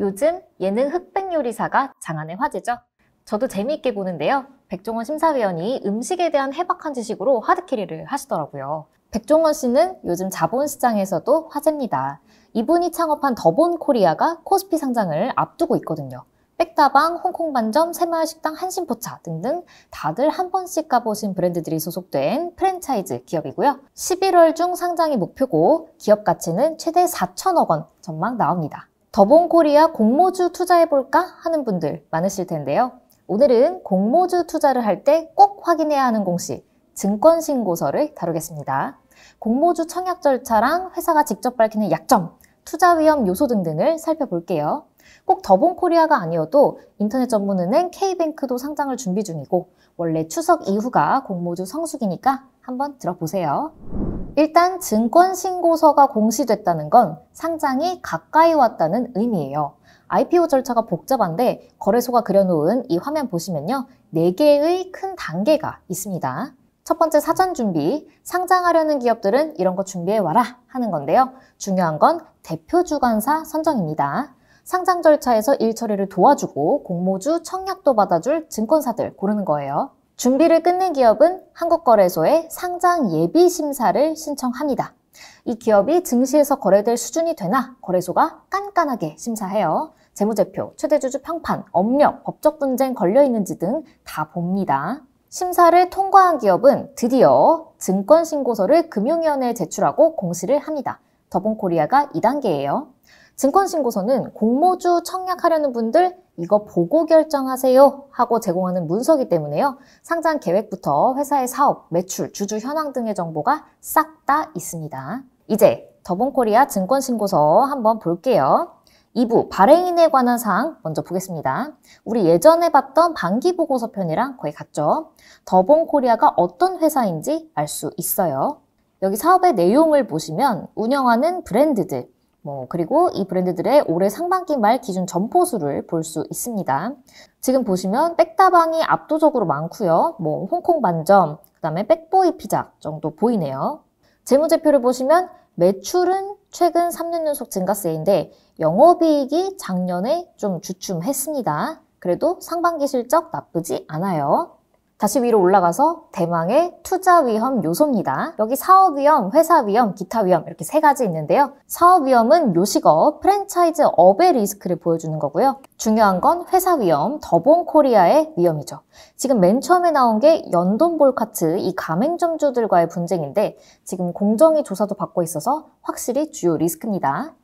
요즘 예능 흑백 요리사가 장안의 화제죠. 저도 재미있게 보는데요. 백종원 심사위원이 음식에 대한 해박한 지식으로 하드캐리를 하시더라고요. 백종원 씨는 요즘 자본시장에서도 화제입니다. 이분이 창업한 더본 코리아가 코스피 상장을 앞두고 있거든요. 백다방, 홍콩 반점, 새마을식당, 한신포차 등등 다들 한 번씩 가보신 브랜드들이 소속된 프랜차이즈 기업이고요. 11월 중 상장이 목표고 기업 가치는 최대 4천억 원 전망 나옵니다. 더본코리아 공모주 투자해볼까 하는 분들 많으실 텐데요. 오늘은 공모주 투자를 할 때 꼭 확인해야 하는 공시 증권신고서를 다루겠습니다. 공모주 청약 절차랑 회사가 직접 밝히는 약점, 투자 위험 요소 등등을 살펴볼게요. 꼭 더본코리아가 아니어도 인터넷 전문은행 K뱅크도 상장을 준비 중이고 원래 추석 이후가 공모주 성수기니까 한번 들어보세요. 일단 증권 신고서가 공시됐다는 건 상장이 가까이 왔다는 의미예요. IPO 절차가 복잡한데 거래소가 그려놓은 이 화면 보시면요. 4개의 큰 단계가 있습니다. 첫 번째 사전 준비, 상장하려는 기업들은 이런 거 준비해와라 하는 건데요. 중요한 건 대표 주관사 선정입니다. 상장 절차에서 일 처리를 도와주고 공모주 청약도 받아줄 증권사들 고르는 거예요. 준비를 끝낸 기업은 한국거래소에 상장 예비 심사를 신청합니다. 이 기업이 증시에서 거래될 수준이 되나 거래소가 깐깐하게 심사해요. 재무제표, 최대주주 평판, 업력, 법적 분쟁 걸려있는지 등 다 봅니다. 심사를 통과한 기업은 드디어 증권신고서를 금융위원회에 제출하고 공시를 합니다. 더본코리아가 2단계예요. 증권신고서는 공모주 청약하려는 분들 이거 보고 결정하세요 하고 제공하는 문서기 때문에요. 상장 계획부터 회사의 사업, 매출, 주주 현황 등의 정보가 싹 다 있습니다. 이제 더본코리아 증권신고서 한번 볼게요. 2부 발행인에 관한 사항 먼저 보겠습니다. 우리 예전에 봤던 반기보고서 편이랑 거의 같죠? 더본코리아가 어떤 회사인지 알 수 있어요. 여기 사업의 내용을 보시면 운영하는 브랜드들, 뭐 그리고 이 브랜드들의 올해 상반기 말 기준 점포수를 볼 수 있습니다. 지금 보시면 백다방이 압도적으로 많고요. 뭐 홍콩 반점, 그다음에 백보이 피자 정도 보이네요. 재무제표를 보시면 매출은 최근 3년 연속 증가세인데 영업이익이 작년에 좀 주춤했습니다. 그래도 상반기 실적 나쁘지 않아요. 다시 위로 올라가서 대망의 투자 위험 요소입니다. 여기 사업 위험, 회사 위험, 기타 위험 이렇게 세 가지 있는데요. 사업 위험은 요식업, 프랜차이즈 업의 리스크를 보여주는 거고요. 중요한 건 회사 위험, 더본 코리아의 위험이죠. 지금 맨 처음에 나온 게 연돈볼카트 이 가맹점주들과의 분쟁인데 지금 공정위 조사도 받고 있어서 확실히 주요 리스크입니다.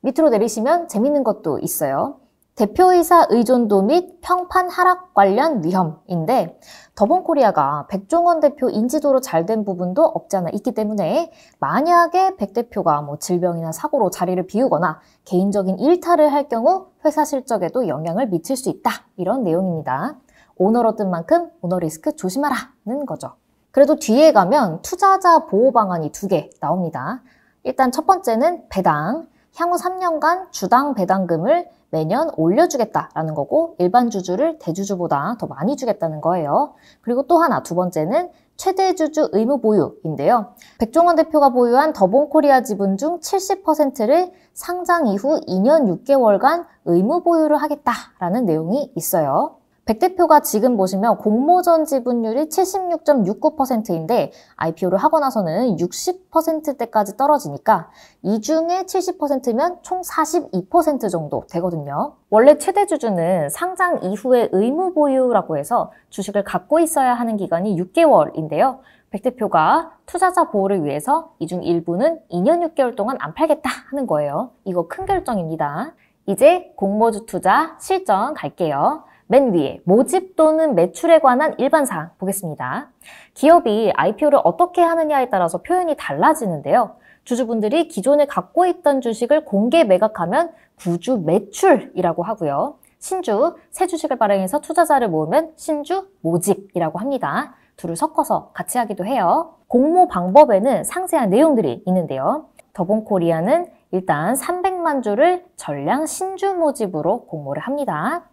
밑으로 내리시면 재밌는 것도 있어요. 대표이사 의존도 및 평판 하락 관련 위험인데 더본코리아가 백종원 대표 인지도로 잘 된 부분도 없지 않아 있기 때문에 만약에 백 대표가 뭐 질병이나 사고로 자리를 비우거나 개인적인 일탈을 할 경우 회사 실적에도 영향을 미칠 수 있다 이런 내용입니다. 오너로 뜬 만큼 오너 리스크 조심하라는 거죠. 그래도 뒤에 가면 투자자 보호 방안이 두 개 나옵니다. 일단 첫 번째는 배당, 향후 3년간 주당 배당금을 매년 올려주겠다라는 거고 일반 주주를 대주주보다 더 많이 주겠다는 거예요. 그리고 또 하나 두 번째는 최대 주주 의무 보유인데요. 백종원 대표가 보유한 더본코리아 지분 중 70%를 상장 이후 2년 6개월간 의무 보유를 하겠다라는 내용이 있어요. 백 대표가 지금 보시면 공모전 지분율이 76.69%인데 IPO를 하고 나서는 60%대까지 떨어지니까 이 중에 70%면 총 42% 정도 되거든요. 원래 최대 주주는 상장 이후의 의무 보유라고 해서 주식을 갖고 있어야 하는 기간이 6개월인데요. 백 대표가 투자자 보호를 위해서 이 중 일부는 2년 6개월 동안 안 팔겠다 하는 거예요. 이거 큰 결정입니다. 이제 공모주 투자 실전 갈게요. 맨 위에 모집 또는 매출에 관한 일반 사항 보겠습니다. 기업이 IPO를 어떻게 하느냐에 따라서 표현이 달라지는데요. 주주분들이 기존에 갖고 있던 주식을 공개 매각하면 구주 매출이라고 하고요. 신주, 새 주식을 발행해서 투자자를 모으면 신주 모집이라고 합니다. 둘을 섞어서 같이 하기도 해요. 공모 방법에는 상세한 내용들이 있는데요. 더본코리아는 일단 300만 주를 전량 신주 모집으로 공모를 합니다.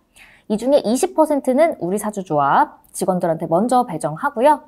이 중에 20%는 우리 사주조합 직원들한테 먼저 배정하고요.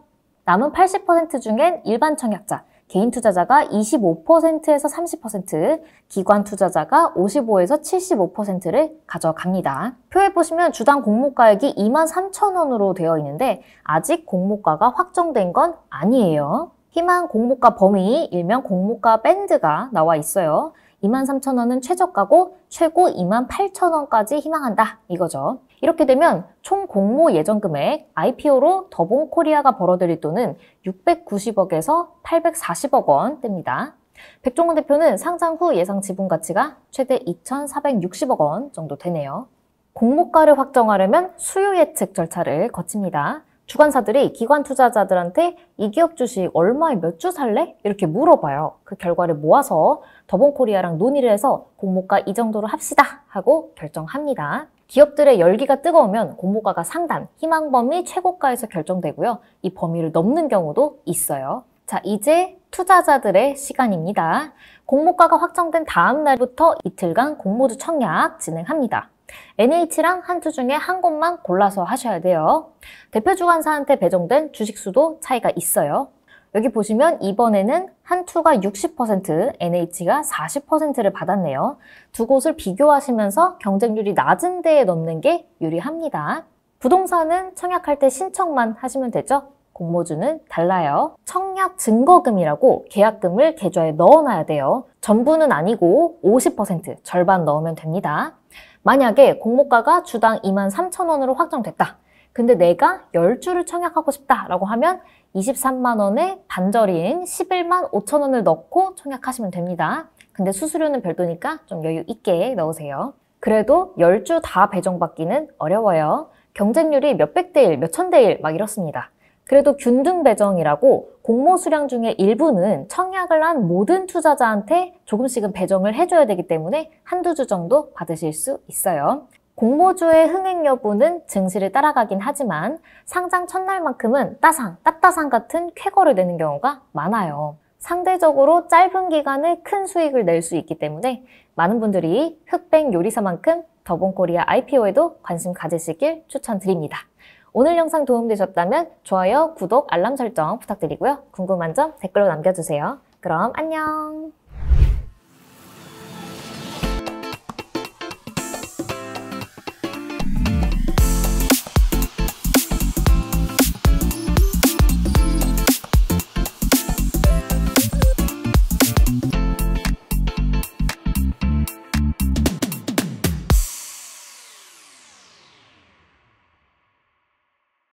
남은 80% 중엔 일반 청약자, 개인 투자자가 25%에서 30%, 기관 투자자가 55에서 75%를 가져갑니다. 표에 보시면 주당 공모가액이 23,000원으로 되어 있는데 아직 공모가가 확정된 건 아니에요. 희망 공모가 범위, 일명 공모가 밴드가 나와 있어요. 23,000원은 최저가고 최고 28,000원까지 희망한다 이거죠. 이렇게 되면 총 공모 예정 금액 IPO로 더본 코리아가 벌어들일 돈은 690억에서 840억 원 됩니다. 백종원 대표는 상장 후 예상 지분 가치가 최대 2,460억 원 정도 되네요. 공모가를 확정하려면 수요 예측 절차를 거칩니다. 주관사들이 기관 투자자들한테 이 기업 주식 얼마에 몇 주 살래? 이렇게 물어봐요. 그 결과를 모아서 더본코리아랑 논의를 해서 공모가 이 정도로 합시다 하고 결정합니다. 기업들의 열기가 뜨거우면 공모가가 상단, 희망 범위 최고가에서 결정되고요. 이 범위를 넘는 경우도 있어요. 자, 이제 투자자들의 시간입니다. 공모가가 확정된 다음 날부터 이틀간 공모주 청약 진행합니다. NH랑 한투 중에 한 곳만 골라서 하셔야 돼요. 대표 주관사한테 배정된 주식수도 차이가 있어요. 여기 보시면 이번에는 한투가 60%, NH가 40%를 받았네요. 두 곳을 비교하시면서 경쟁률이 낮은 데에 넣는 게 유리합니다. 부동산은 청약할 때 신청만 하시면 되죠. 공모주는 달라요. 청약 증거금이라고 계약금을 계좌에 넣어놔야 돼요. 전부는 아니고 50% 절반 넣으면 됩니다. 만약에 공모가가 주당 23,000원으로 확정됐다. 근데 내가 10주를 청약하고 싶다라고 하면 23만 원에 반절인 11만 5천 원을 넣고 청약하시면 됩니다. 근데 수수료는 별도니까 좀 여유 있게 넣으세요. 그래도 10주 다 배정받기는 어려워요. 경쟁률이 몇 백 대 일, 몇 천 대 일 막 이렇습니다. 그래도 균등 배정이라고 공모 수량 중에 일부는 청약을 한 모든 투자자한테 조금씩은 배정을 해줘야 되기 때문에 한두 주 정도 받으실 수 있어요. 공모주의 흥행 여부는 증시를 따라가긴 하지만 상장 첫날만큼은 따상, 따따상 같은 쾌거를 내는 경우가 많아요. 상대적으로 짧은 기간에 큰 수익을 낼 수 있기 때문에 많은 분들이 흑백 요리사만큼 더본코리아 IPO에도 관심 가지시길 추천드립니다. 오늘 영상 도움되셨다면 좋아요, 구독, 알람 설정 부탁드리고요. 궁금한 점 댓글로 남겨주세요. 그럼 안녕!